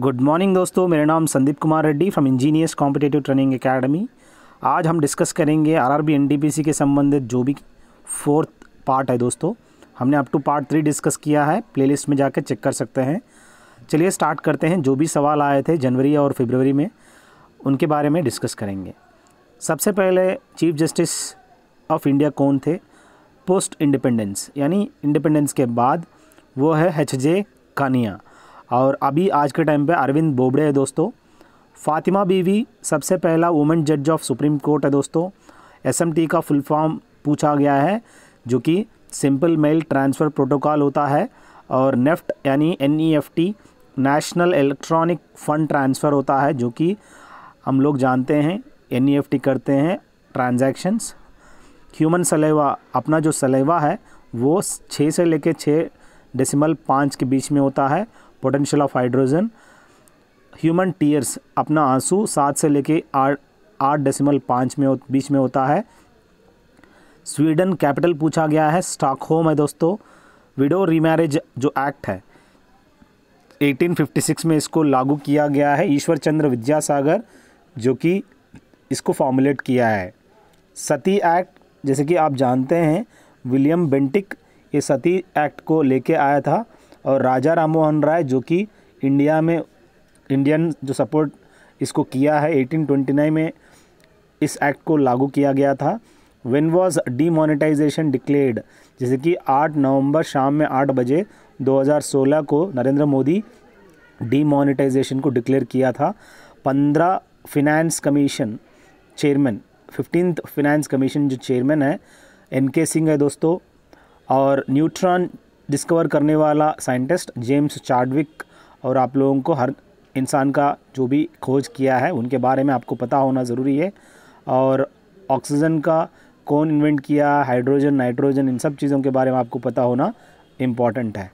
good morning दोस्तों मेरा नाम Sandeep Kumar Reddy from engineers competitive training academy आज हम डिस्कस करेंगे आरआरबी एनडीपीसी के संबंधित जो भी फोर्थ पार्ट है दोस्तों हमने up to part three discuss किया है प्लेलिस्ट में जाकर चेक कर सकते हैं चलिए स्टार्ट करते हैं जो भी सवाल आए थे जनवरी और फेबरवरी में उनके बारे में डिस्कस करेंगे सबसे पहले चीफ जस्टिस ऑफ इंडिया कौन थे पोस्ट इंडिपेंडेंस यानी इंडिपेंडेंस के बाद वो है एच जे कानिया और अभी आज के टाइम पे अरविंद बोबड़े है दोस्तों फातिमा बीवी सबसे पहला वुमेन जज ऑफ सुप्रीम कोर्ट है दोस्तों एसएमटी का फुल फॉर्म पूछा गया है जो कि सिंपल मेल ट्रांसफ़र प्रोटोकॉल होता है और नेफ्ट यानी N national electronic fund transfer होता है जो कि हम लोग जानते हैं एन e करते हैं ट्रांजैक्शंस ह्यूमन सलेवा अपना जो सलेवा है वो छः से लेके छः डेसिमल पाँच के बीच में होता है potential of hydrogen human tears अपना आंसू सात से लेके आठ आठ डेसिमल पाँच में बीच में होता है स्वीडन कैपिटल पूछा गया है स्टॉकहोम है दोस्तों विडो रीमैरिज जो एक्ट है 1856 में इसको लागू किया गया है ईश्वर चंद्र विद्यासागर जो कि इसको फॉर्मुलेट किया है सती एक्ट जैसे कि आप जानते हैं विलियम बेंटिक ये सती एक्ट को लेके आया था और राजा राम मोहन राय जो कि इंडिया में इंडियन जो सपोर्ट इसको किया है 1829 में इस एक्ट को लागू किया गया था वेन वॉज डीमोनेटाइजेशन डिक्लेयर्ड जैसे कि 8 नवंबर शाम में 8 बजे 2016 को नरेंद्र मोदी डीमोनेटाइजेशन को डिक्लेयर किया था 15 finance commission chairman fifteen finance commission जो चेयरमैन है एन के सिंह है दोस्तों और न्यूट्रॉन डिस्कवर करने वाला साइंटिस्ट जेम्स चार्डविक और आप लोगों को हर इंसान का जो भी खोज किया है उनके बारे में आपको पता होना ज़रूरी है और ऑक्सीजन का कौन इन्वेंट किया हाइड्रोजन नाइट्रोजन इन सब चीज़ों के बारे में आपको पता होना इम्पॉर्टेंट है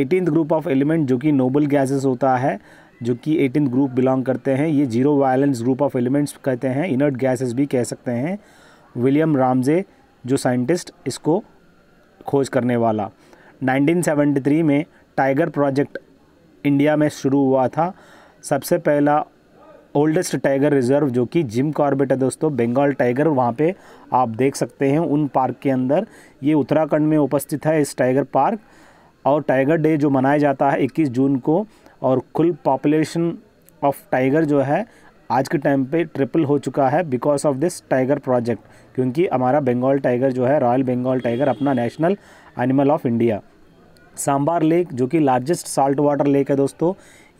एटीन ग्रुप ऑफ एलिमेंट जो कि नोबल गैसेस होता है जो कि एटीन ग्रुप बिलोंग करते हैं ये zero valence group of elements कहते हैं इनर्ट गैसेस भी कह सकते हैं विलियम रामजे जो साइंटिस्ट इसको खोज करने वाला 1973 में टाइगर प्रोजेक्ट इंडिया में शुरू हुआ था सबसे पहला ओल्डेस्ट टाइगर रिजर्व जो कि जिम कॉर्बेट है दोस्तों बंगाल टाइगर वहाँ पे आप देख सकते हैं उन पार्क के अंदर ये उत्तराखंड में उपस्थित है इस टाइगर पार्क और टाइगर डे जो मनाया जाता है 21 जून को और कुल पॉपुलेशन ऑफ टाइगर जो है आज के टाइम पे ट्रिपल हो चुका है because of this tiger project क्योंकि हमारा बंगाल टाइगर जो है रॉयल बंगाल टाइगर अपना national animal of India Sambhar lake जो कि लार्जेस्ट साल्ट वाटर लेक है दोस्तों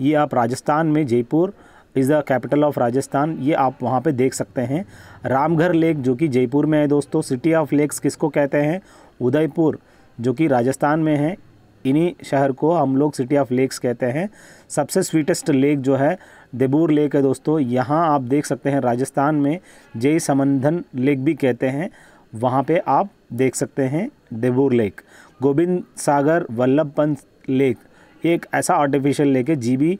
ये आप राजस्थान में Jaipur is the capital of Rajasthan ये आप वहाँ पे देख सकते हैं रामघर लेक जो कि जयपुर में है दोस्तों सिटी ऑफ लेक्स किसको कहते हैं उदयपुर जो कि राजस्थान में है इन्हीं शहर को हम लोग सिटी ऑफ लेक्स कहते हैं सबसे स्वीटेस्ट लेक जो है देबूर लेक है दोस्तों यहाँ आप देख सकते हैं राजस्थान में जय समन लेक भी कहते हैं वहाँ पर आप देख सकते हैं देबूर लेक गोविंद सागर वल्लभ पंत लेक एक ऐसा आर्टिफिशियल लेक है जी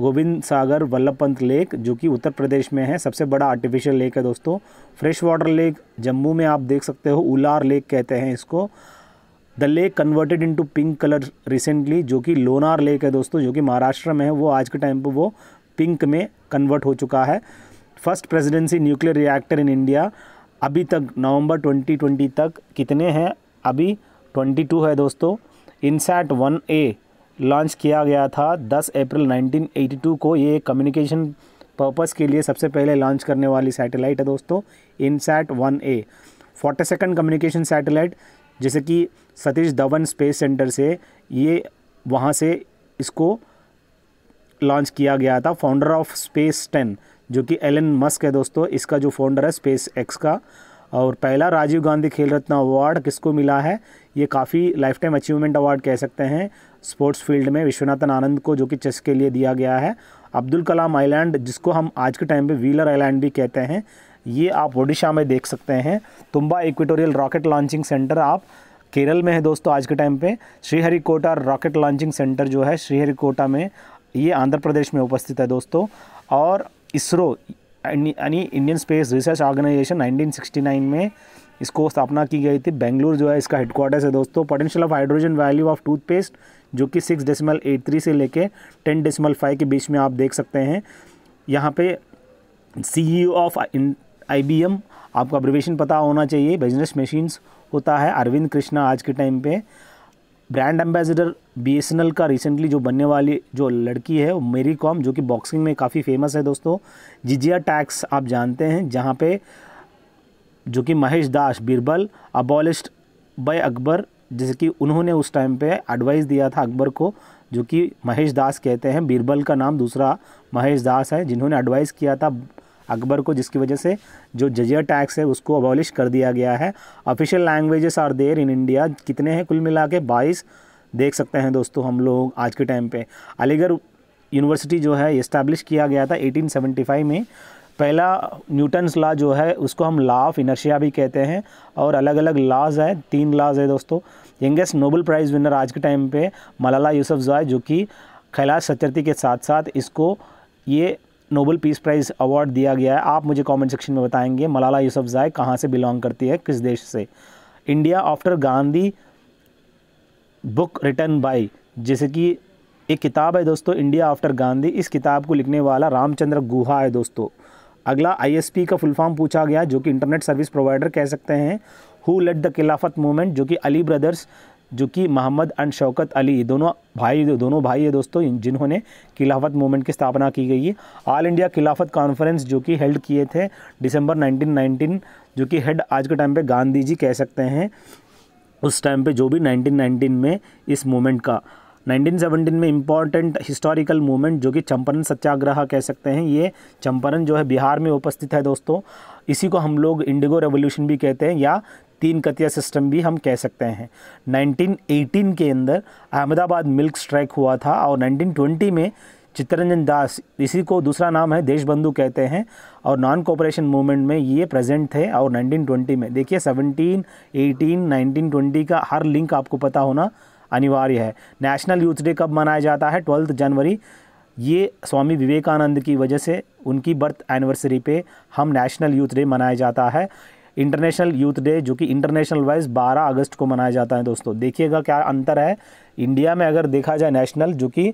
गोविंद सागर वल्लभ पंत लेक जो कि उत्तर प्रदेश में है सबसे बड़ा आर्टिफिशियल लेक है दोस्तों फ्रेश वाटर लेक जम्मू में आप देख सकते हो उलार लेक कहते हैं इसको the lake converted into pink colour recently जो कि लोनार लेक है दोस्तों जो कि महाराष्ट्र में है वो आज के टाइम पर वो पिंक में कन्वर्ट हो चुका है first presidency nuclear reactor in India अभी तक नवम्बर ट्वेंटी तक कितने हैं अभी ट्वेंटी टू है दोस्तों इनसेट वन ए लॉन्च किया गया था 10 अप्रैल 1982 को ये कम्युनिकेशन पर्पस के लिए सबसे पहले लॉन्च करने वाली सैटेलाइट है दोस्तों INSAT one A forty second communication satellite जैसे कि सतीश धवन स्पेस सेंटर से ये वहाँ से इसको लॉन्च किया गया था फाउंडर ऑफ स्पेस टेन जो कि एलन मस्क है दोस्तों इसका जो फाउंडर है स्पेस एक्स का और पहला राजीव गांधी खेल रत्न अवार्ड किसको मिला है ये काफ़ी लाइफ टाइम अचीवमेंट अवार्ड कह सकते हैं स्पोर्ट्स फील्ड में विश्वनाथन आनंद को जो कि चेस के लिए दिया गया है अब्दुल कलाम आइलैंड जिसको हम आज के टाइम पे व्हीलर आइलैंड भी कहते हैं ये आप ओडिशा में देख सकते हैं Thumba equatorial rocket launching centre आप केरल में है दोस्तों आज के टाइम पर श्रीहरिकोटा रॉकेट लॉन्चिंग सेंटर जो है श्रीहरिकोटा में ये आंध्र प्रदेश में उपस्थित है दोस्तों और इसरो यानी इंडियन स्पेस रिसर्च ऑर्गेनाइजेशन 1969 में इसको स्थापना की गई थी बेंगलुरु जो है इसका हेडक्वार्टर्स है दोस्तों potential of hydrogen value of toothpaste जो कि सिक्स डेसिमल एट थ्री से लेके टेन डेसिमल फाइव के बीच में आप देख सकते हैं यहाँ पे C E of I B M आपका ब्रिवेशन पता होना चाहिए बिजनेस मशीन्स होता है अरविंद कृष्णा आज के टाइम पे ब्रांड एम्बेसडर बी का रिसेंटली जो बनने वाली जो लड़की है वो मेरी कॉम जो कि बॉक्सिंग में काफ़ी फेमस है दोस्तों जिजिया टैक्स आप जानते हैं जहाँ पे जो कि महेश दास बीरबल अबॉलिस्ट बाय अकबर जैसे कि उन्होंने उस टाइम पे एडवाइस दिया था अकबर को जो कि महेश दास कहते हैं बीरबल का नाम दूसरा महेश दास है जिन्होंने एडवाइस किया था अकबर को जिसकी वजह से जो जजिया टैक्स है उसको अबॉलिश कर दिया गया है official languages are there in India कितने हैं कुल मिला के बाईस देख सकते हैं दोस्तों हम लोग आज के टाइम पे अलीगढ़ यूनिवर्सिटी जो है इस्टेब्लिश किया गया था 1875 में पहला न्यूटन्स लॉ जो है उसको हम लॉ ऑफ इनर्शिया भी कहते हैं और अलग अलग लॉज है तीन लॉज है दोस्तों यंगेस्ट नोबल प्राइज़ विनर आज के टाइम पे मलाला यूसुफ जो कि कैलाश सत्यर्थी के साथ साथ इसको ये नोबल पीस प्राइज़ अवार्ड दिया गया है आप मुझे कमेंट सेक्शन में बताएंगे मलाला यूसुफजाई कहाँ से बिलोंग करती है किस देश से India after Gandhi book written by जैसे कि एक किताब है दोस्तों इंडिया आफ्टर गांधी इस किताब को लिखने वाला रामचंद्र गुहा है दोस्तों अगला आई का फुल फॉर्म पूछा गया जो कि इंटरनेट सर्विस प्रोवाइडर कह सकते हैं who led the Khilafat movement जो कि अली ब्रदर्स जो कि मोहम्मद अन शौकत अली दोनों भाई दोनों भाई है दोस्तों जिन्होंने खिलाफत मूवमेंट की स्थापना की गई है ऑल इंडिया खिलाफत कॉन्फ्रेंस जो कि हेल्ड किए थे दिसंबर 1919 जो कि हेड आज के टाइम पे गांधी जी कह सकते हैं उस टाइम पे जो भी 1919 में इस मूवमेंट का 1917 में इम्पॉर्टेंट हिस्टोरिकल मूवमेंट जो कि चंपारण सत्याग्रह कह सकते हैं ये चंपारण जो है बिहार में उपस्थित है दोस्तों इसी को हम लोग इंडिगो रेवोल्यूशन भी कहते हैं या तीन कतिया सिस्टम भी हम कह सकते हैं 1918 के अंदर अहमदाबाद मिल्क स्ट्राइक हुआ था और 1920 में चित्तरंजन दास इसी को दूसरा नाम है देशबंधु कहते हैं और नॉन कॉपरेशन मूवमेंट में ये प्रेजेंट थे और 1920 में देखिए 17, 18, 1920 का हर लिंक आपको पता होना अनिवार्य है नेशनल यूथ डे कब मनाया जाता है ट्वेल्थ जनवरी ये स्वामी विवेकानंद की वजह से उनकी बर्थ एनिवर्सरी पे हम नेशनल यूथ डे मनाया जाता है इंटरनेशनल यूथ डे जो कि इंटरनेशनल वाइज 12 अगस्त को मनाया जाता है दोस्तों देखिएगा क्या अंतर है इंडिया में अगर देखा जाए नेशनल जो कि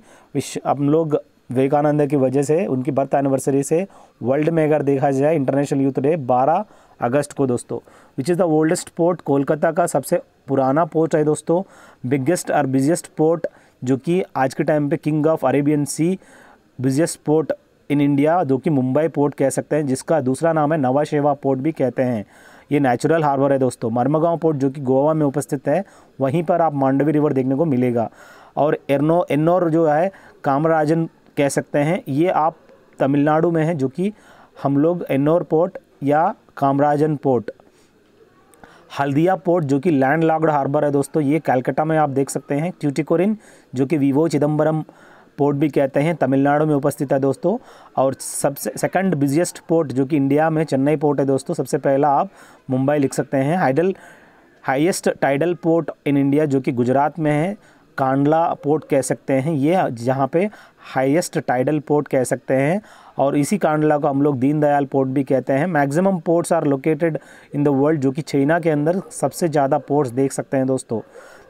हम लोग विवेकानंद की वजह से उनकी बर्थ एनिवर्सरी से वर्ल्ड में अगर देखा जाए इंटरनेशनल यूथ डे 12 अगस्त को दोस्तों which is the oldest port Kolkata का सबसे पुराना पोर्ट है दोस्तों बिगेस्ट और बिजिएस्ट पोर्ट जो कि आज के टाइम पे king of Arabian sea busiest port in India जो कि मुंबई पोर्ट कह सकते हैं जिसका दूसरा नाम है नवा शेवा पोर्ट भी कहते हैं ये नेचुरल हार्बर है दोस्तों मर्मगांव पोर्ट जो कि गोवा में उपस्थित है वहीं पर आप मांडवी रिवर देखने को मिलेगा और एरनो एन्नौर जो है कामराजन कह सकते हैं ये आप तमिलनाडु में है जो कि हम लोग एन्नौर पोर्ट या कामराजन पोर्ट हल्दिया पोर्ट जो कि लैंड लॉक्ड हार्बर है दोस्तों ये कैलकाटा में आप देख सकते हैं ट्यूटिकोरिन जो कि वीवो चिदम्बरम पोर्ट भी कहते हैं तमिलनाडु में उपस्थित है दोस्तों और सबसे सेकंड बिजिएस्ट पोर्ट जो कि इंडिया में चेन्नई पोर्ट है दोस्तों सबसे पहला आप मुंबई लिख सकते हैं hydel highest tidal port in India जो कि गुजरात में है कांडला पोर्ट कह सकते हैं ये जहाँ पे हाईएस्ट टाइडल पोर्ट कह सकते हैं और इसी कांडला को हम लोग दीनदयाल पोर्ट भी कहते हैं maximum ports are located in the world जो कि चाइना के अंदर सबसे ज़्यादा पोर्ट्स देख सकते हैं दोस्तों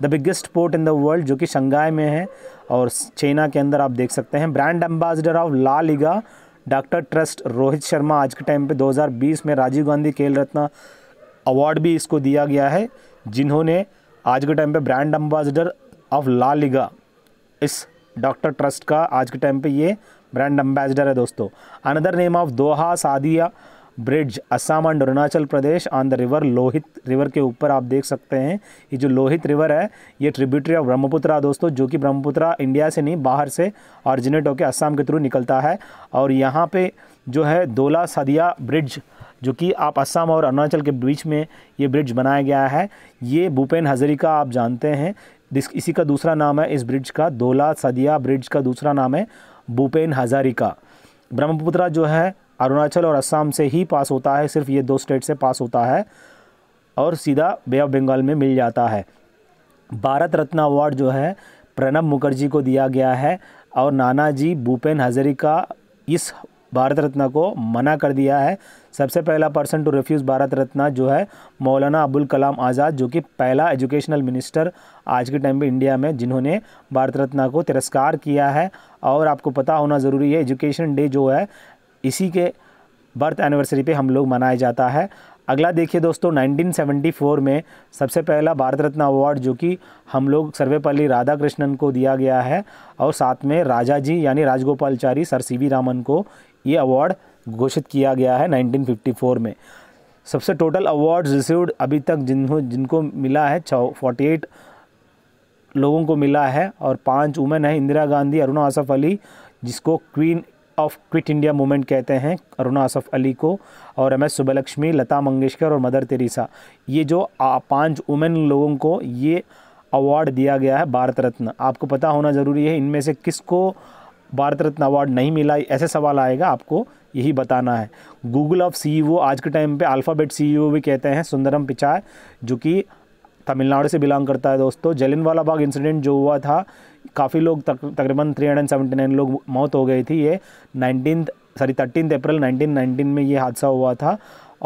the biggest port in the world जो कि शंघाई में है और चाइना के अंदर आप देख सकते हैं brand ambassador of La Liga doctor trust Rohit Sharma आज के टाइम पे 2020 में राजीव गांधी खेल रत्न अवार्ड भी इसको दिया गया है जिन्होंने आज के टाइम पे brand ambassador of La Liga इस डॉक्टर ट्रस्ट का आज के टाइम पे ये ब्रांड एम्बेसडर है दोस्तों another name of Dhola Sadiya bridge Assam and Arunachal Pradesh on the river Lohit river के ऊपर आप देख सकते हैं ये जो लोहित रिवर है ये ट्रिब्यूटरी ऑफ ब्रह्मपुत्रा दोस्तों जो कि ब्रह्मपुत्रा इंडिया से नहीं बाहर से ऑरिजिनेट होकर असम के थ्रू निकलता है और यहाँ पे जो है दोला सदिया ब्रिज जो कि आप असम और अरुणाचल के बीच में ये ब्रिज बनाया गया है ये भूपेन हजरिका आप जानते हैं इसी का दूसरा नाम है इस ब्रिज का दोला सदिया ब्रिज का दूसरा नाम है भूपेन हजारिका ब्रह्मपुत्रा जो है अरुणाचल और असम से ही पास होता है सिर्फ ये दो स्टेट से पास होता है और सीधा बे ऑफ बंगाल में मिल जाता है भारत रत्न अवार्ड जो है प्रणब मुखर्जी को दिया गया है और नाना जी भूपेन हजरिका इस भारत रत्न को मना कर दिया है सबसे पहला person to refuse Bharat Ratna जो है मौलाना अबुल कलाम आज़ाद जो कि पहला एजुकेशनल मिनिस्टर आज के टाइम पे इंडिया में जिन्होंने भारत रत्न को तिरस्कार किया है और आपको पता होना ज़रूरी है एजुकेशन डे जो है इसी के बर्थ एनिवर्सरी पे हम लोग मनाया जाता है अगला देखिए दोस्तों 1974 में सबसे पहला भारत रत्न अवार्ड जो कि हम लोग सर्वेपल्ली राधाकृष्णन को दिया गया है और साथ में राजा जी यानी Rajagopalachari sir C V Raman को ये अवार्ड घोषित किया गया है 1954 में सबसे टोटल अवार्ड्स रिसीव्ड अभी तक जिन्हों जिनको मिला है फोर्टी एट लोगों को मिला है और पांच वुमेन है इंदिरा गांधी अरुणा आसफ अली जिसको queen of quit India movement कहते हैं अरुणा आसफ़ अली को और एम एस सुबलक्ष्मी लता मंगेशकर और मदर तेरीसा ये जो पांच वुमेन लोगों को ये अवार्ड दिया गया है भारत रत्न आपको पता होना ज़रूरी है इनमें से किसको भारत रत्न अवार्ड नहीं मिला ऐसे सवाल आएगा आपको यही बताना है गूगल ऑफ सी आज के टाइम पे अल्फ़ाबेट सी e भी कहते हैं सुंदरम पिचाय जो कि तमिलनाडु से बिलोंग करता है दोस्तों जलिन वाला बाग इंसिडेंट जो हुआ था काफ़ी लोग तक, तकरीबन 379 लोग मौत हो गई थी ये नाइनटीन सॉरी थर्टीन अप्रैल 1919 में ये हादसा हुआ था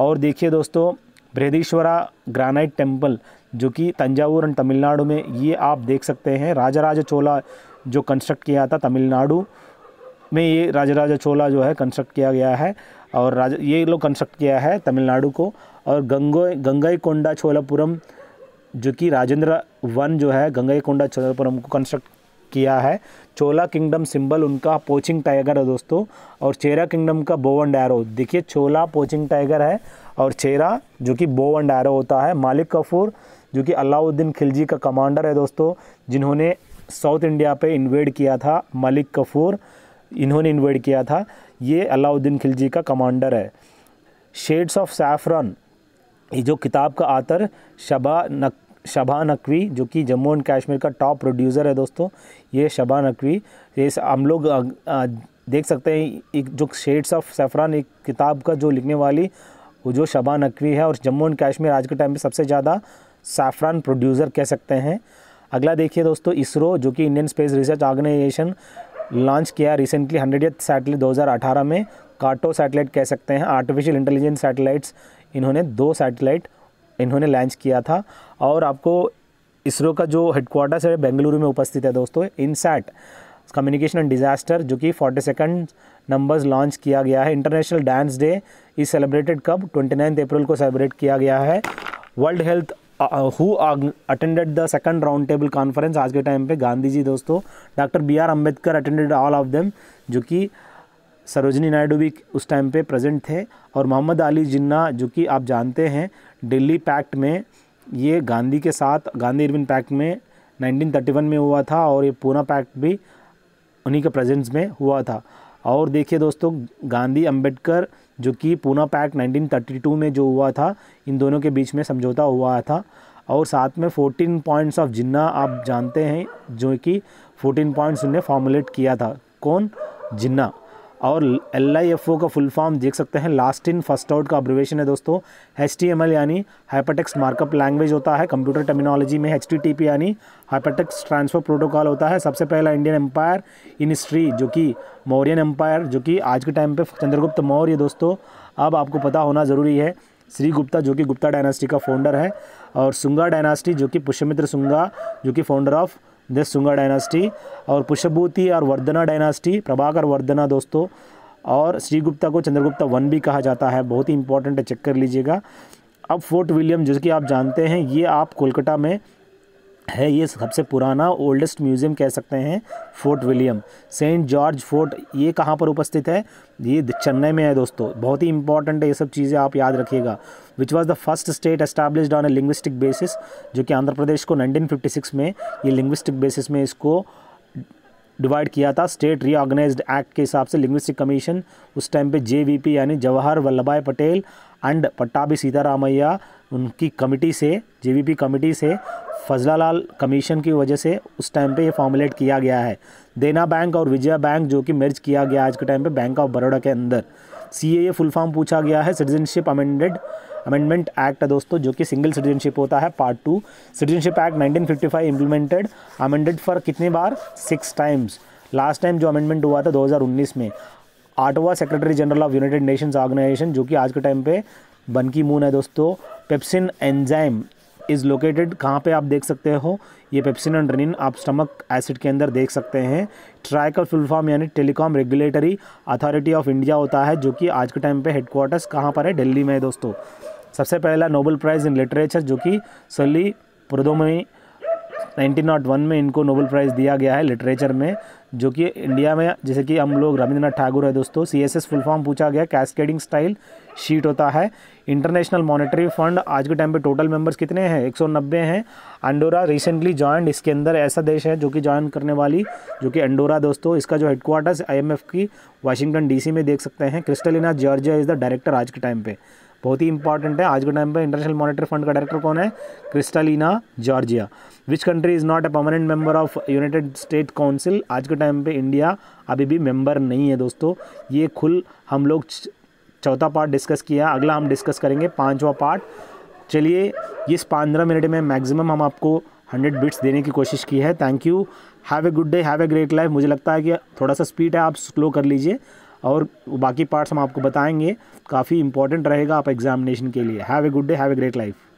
और देखिए दोस्तों बृहदीश्वरा ग्रानाइट टेम्पल जो कि तंजावूर एंड तमिलनाडु में ये आप देख सकते हैं राजा राजा चोला जो कंस्ट्रक्ट किया था तमिलनाडु में ये राजा राजा चोला जो है कंस्ट्रक्ट किया गया है और राजा ये लोग कंस्ट्रक्ट किया है तमिलनाडु को और गंगो गंगाई कोंडा चोलापुरम जो कि राजेंद्र वन जो है गंगाईकोंडा चंद्रपुरम को कंस्ट्रक्ट किया है चोला किंगडम सिंबल उनका पोचिंग टाइगर है दोस्तों और चेरा किंगडम का बोवन डैरो देखिए चोला पोचिंग टाइगर है और चेरा जो कि बोवन डैरो होता है मालिक कफूर जो कि अलाउद्दीन खिलजी का कमांडर है दोस्तों जिन्होंने साउथ इंडिया पे इन्वेड किया था मलिक कफूर इन्होंने इन्वेड किया था ये अलाउद्दीन खिलजी का कमांडर है शेड्स ऑफ सैफरन ये जो किताब का आतर शबा नक शबा नकवी जो कि जम्मू एंड कश्मीर का टॉप प्रोड्यूसर है दोस्तों ये शबा नकवी ये हम लोग देख सकते हैं एक जो शेड्स ऑफ सेफरान एक किताब का जो लिखने वाली वो जो शबा नकवी है और जम्मू एंड कश्मीर आज के टाइम में सबसे ज़्यादा सैफरान प्रोड्यूसर कह सकते हैं अगला देखिए दोस्तों इसरो जो कि Indian space research organisation launch किया रिसेंटली हंड्रेड सैटेलाइट दो में काटो सैटेलाइट कह सकते हैं आर्टिफिशियल इंटेलिजेंस सैटेलाइट्स इन्होंने दो सैटेलाइट इन्होंने लॉन्च किया था और आपको इसरो का जो हेडक्वार्टर्स है बेंगलुरु में उपस्थित है दोस्तों इनसैट कम्युनिकेशन एंड डिज़ास्टर जो कि फोर्टी सेकेंड नंबर्स लॉन्च किया गया है international dance day is celebrated कब ट्वेंटी नाइन्थ अप्रैल को सेलिब्रेट किया गया है world health who attended the second round table conference आज के टाइम पे गांधी जी दोस्तों doctor B R Ambedkar attended all of them जो कि सरोजनी नायडू भी उस टाइम पे प्रेजेंट थे और मोहम्मद अली जिन्ना जो कि आप जानते हैं दिल्ली पैक्ट में ये गांधी के साथ गांधी इरविन पैक्ट में 1931 में हुआ था और ये पूना पैक्ट भी उन्हीं के प्रेजेंस में हुआ था और देखिए दोस्तों गांधी अंबेडकर जो कि पूना पैक्ट नाइनटीन में जो हुआ था इन दोनों के बीच में समझौता हुआ था और साथ में फोर्टीन पॉइंट्स ऑफ जिन्ना आप जानते हैं जो कि फ़ोर्टीन पॉइंट्स उन्हें फॉर्मुलेट किया था कौन जिन्ना और एल आई एफ ओ का फुल फॉर्म देख सकते हैं लास्ट इन फर्स्ट आउट का अब्रिवेशन है दोस्तों एच टी एम एल यानी हाइपरटेक्स मार्कअप लैंग्वेज होता है कंप्यूटर टर्मिनोलॉजी में एच टी टी पी यानी हाइपरटेक्स ट्रांसफर प्रोटोकॉल होता है सबसे पहला इंडियन एम्पायर इन हिस्ट्री जो कि मौर्यन एम्पायर जो कि आज के टाइम पर चंद्रगुप्त मौर्य दोस्तों अब आपको पता होना ज़रूरी है श्री गुप्ता जो कि गुप्ता डायनास्टी का फाउंडर है और सुंगा डायनास्टी जो कि पुष्यमित्र सुंगा जो कि फाउंडर ऑफ सुंगा डायनास्टी और पुष्यभूति और वर्धना डायनास्टी प्रभाकर वर्धना दोस्तों और श्रीगुप्ता को चंद्रगुप्ता वन भी कहा जाता है बहुत ही इंपॉर्टेंट है चेक कर लीजिएगा अब फोर्ट विलियम जिसकी आप जानते हैं ये आप कोलकाता में है ये सबसे पुराना ओल्डेस्ट म्यूज़ियम कह सकते हैं fort William saint George fort ये कहाँ पर उपस्थित है ये चेन्नई में है दोस्तों बहुत ही इंपॉर्टेंट है ये सब चीज़ें आप याद रखिएगा which was the first state established on a linguistic basis जो कि आंध्र प्रदेश को 1956 में ये लिंग्विस्टिक बेसिस में इसको डिवाइड किया था स्टेट रीऑर्गेनाइज्ड एक्ट के हिसाब से लिंग्विस्टिक कमीशन उस टाइम पे जे यानी जवाहर भाई पटेल एंड पट्टाभी सीतारामैया उनकी कमेटी से जेवीपी कमेटी से फजलालाल कमीशन की वजह से उस टाइम पे ये फॉर्मुलेट किया गया है देना बैंक और विजया बैंक जो कि मर्ज किया गया आज के टाइम पे बैंक ऑफ बड़ौड़ा के अंदर सी ए फुल फॉर्म पूछा गया है सिटीजनशिप अमेंडेड अमेंडमेंट एक्ट है दोस्तों जो कि सिंगल सिटीजनशिप होता है part two citizenship act five implemented amended for कितने बार सिक्स टाइम्स लास्ट टाइम जो अमेंडमेंट हुआ था उन्नीस में आठवा secretary general of united nations organisation जो कि आज के टाइम पे बन की मून है दोस्तों पेप्सिन एंजाइम इज़ लोकेटेड कहाँ पे आप देख सकते हो ये पेप्सिन एंड रनिन आप स्टमक एसिड के अंदर देख सकते हैं ट्राइकल फुलफॉर्म यानी telecom regulatory authority of India होता है जो कि आज के टाइम पे हेडक्वार्टर्स कहाँ पर है दिल्ली में है दोस्तों सबसे पहला नोबल प्राइज़ इन लिटरेचर जो कि सली प्रदोमी 1901 में इनको नोबल प्राइज़ दिया गया है लिटरेचर में जो कि इंडिया में जैसे कि हम लोग रविंद्रनाथ ठाकुर है दोस्तों C S S full form पूछा गया कैस्केडिंग स्टाइल शीट होता है इंटरनेशनल मॉनेटरी फंड आज के टाइम पे टोटल मेंबर्स कितने हैं 190 हैं अंडोरा रिसेंटली ज्वाइंट इसके अंदर ऐसा देश है जो कि ज्वाइन करने वाली जो कि अंडोरा दोस्तों इसका जो हेडक्वार्टर्स आई की वाशिंगटन डी में देख सकते हैं Kristalina Georgieva is the director आज के टाइम पे बहुत ही इंपॉर्टेंट है आज के टाइम पे इंटरनेशनल मॉनिटरी फंड का डायरेक्टर कौन है Kristalina Georgieva which country is not a permanent member of united state council आज के टाइम पे इंडिया अभी भी मेंबर नहीं है दोस्तों ये खुल हम लोग चौथा पार्ट डिस्कस किया अगला हम डिस्कस करेंगे पाँचवा पार्ट चलिए इस पंद्रह मिनट में मैक्सिमम हम आपको हंड्रेड बिट्स देने की कोशिश की है thank you have a good day have a great life मुझे लगता है कि थोड़ा सा स्पीड है आप स्लो कर लीजिए और बाकी पार्ट्स हम आपको बताएंगे काफ़ी इंपॉर्टेंट रहेगा आप एग्जामिनेशन के लिए have a good day have a great life